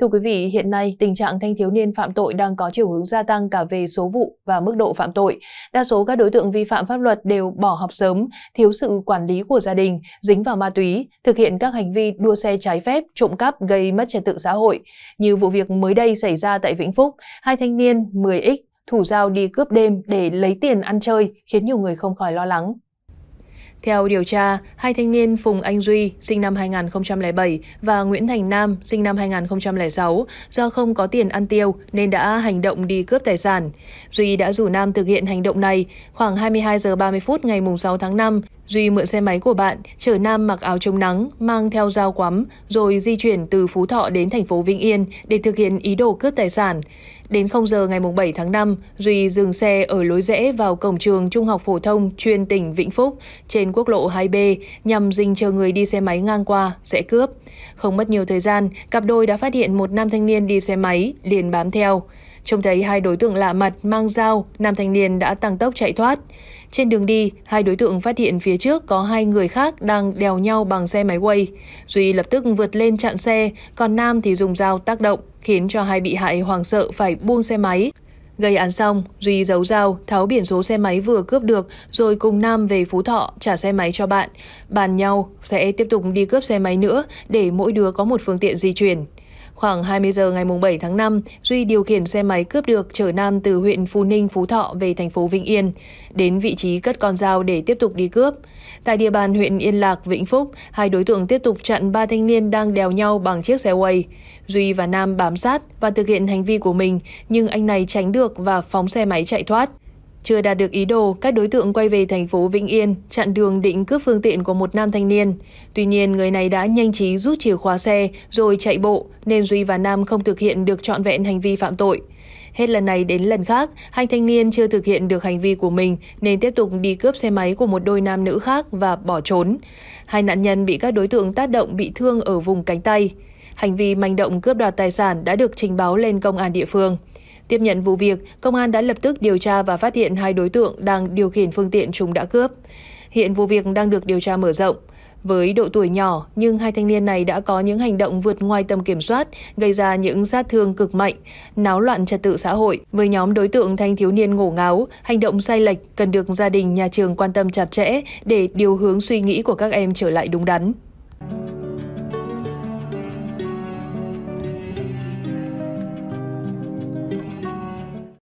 Thưa quý vị, hiện nay tình trạng thanh thiếu niên phạm tội đang có chiều hướng gia tăng cả về số vụ và mức độ phạm tội. Đa số các đối tượng vi phạm pháp luật đều bỏ học sớm, thiếu sự quản lý của gia đình, dính vào ma túy, thực hiện các hành vi đua xe trái phép, trộm cắp gây mất trật tự xã hội. Như vụ việc mới đây xảy ra tại Vĩnh Phúc, hai thanh niên 10X thủ giao đi cướp đêm để lấy tiền ăn chơi khiến nhiều người không khỏi lo lắng. Theo điều tra, hai thanh niên Phùng Anh Duy, sinh năm 2007 và Nguyễn Thành Nam, sinh năm 2006, do không có tiền ăn tiêu nên đã hành động đi cướp tài sản. Duy đã rủ Nam thực hiện hành động này. Khoảng 22 giờ 30 phút ngày 6 tháng 5, Duy mượn xe máy của bạn, chở Nam mặc áo chống nắng, mang theo dao quắm, rồi di chuyển từ Phú Thọ đến thành phố Vĩnh Yên để thực hiện ý đồ cướp tài sản. Đến 0 giờ ngày 7 tháng 5, Duy dừng xe ở lối rẽ vào cổng trường Trung học phổ thông chuyên tỉnh Vĩnh Phúc trên quốc lộ 2B nhằm dình chờ người đi xe máy ngang qua sẽ cướp. Không mất nhiều thời gian, cặp đôi đã phát hiện một nam thanh niên đi xe máy liền bám theo. Trông thấy hai đối tượng lạ mặt mang dao, nam thanh niên đã tăng tốc chạy thoát. Trên đường đi, hai đối tượng phát hiện phía trước có hai người khác đang đèo nhau bằng xe máy quay. Duy lập tức vượt lên chặn xe, còn Nam thì dùng dao tác động, khiến cho hai bị hại hoảng sợ phải buông xe máy. Gây án xong, Duy giấu dao, tháo biển số xe máy vừa cướp được rồi cùng Nam về Phú Thọ trả xe máy cho bạn. Bàn nhau sẽ tiếp tục đi cướp xe máy nữa để mỗi đứa có một phương tiện di chuyển. Khoảng 20 giờ ngày 7 tháng 5, Duy điều khiển xe máy cướp được chở nam từ huyện Phú Ninh, Phú Thọ về thành phố Vĩnh Yên, đến vị trí cất con dao để tiếp tục đi cướp. Tại địa bàn huyện Yên Lạc, Vĩnh Phúc, hai đối tượng tiếp tục chặn ba thanh niên đang đèo nhau bằng chiếc xe quay. Duy và Nam bám sát và thực hiện hành vi của mình, nhưng anh này tránh được và phóng xe máy chạy thoát. Chưa đạt được ý đồ, các đối tượng quay về thành phố Vĩnh Yên, chặn đường định cướp phương tiện của một nam thanh niên. Tuy nhiên, người này đã nhanh trí rút chìa khóa xe rồi chạy bộ, nên Duy và Nam không thực hiện được trọn vẹn hành vi phạm tội. Hết lần này đến lần khác, hai thanh niên chưa thực hiện được hành vi của mình nên tiếp tục đi cướp xe máy của một đôi nam nữ khác và bỏ trốn. Hai nạn nhân bị các đối tượng tác động bị thương ở vùng cánh tay. Hành vi manh động cướp đoạt tài sản đã được trình báo lên công an địa phương. Tiếp nhận vụ việc, công an đã lập tức điều tra và phát hiện hai đối tượng đang điều khiển phương tiện chúng đã cướp. Hiện vụ việc đang được điều tra mở rộng. Với độ tuổi nhỏ, nhưng hai thanh niên này đã có những hành động vượt ngoài tầm kiểm soát, gây ra những sát thương cực mạnh, náo loạn trật tự xã hội. Với nhóm đối tượng thanh thiếu niên ngổ ngáo, hành động sai lệch cần được gia đình, nhà trường quan tâm chặt chẽ để điều hướng suy nghĩ của các em trở lại đúng đắn.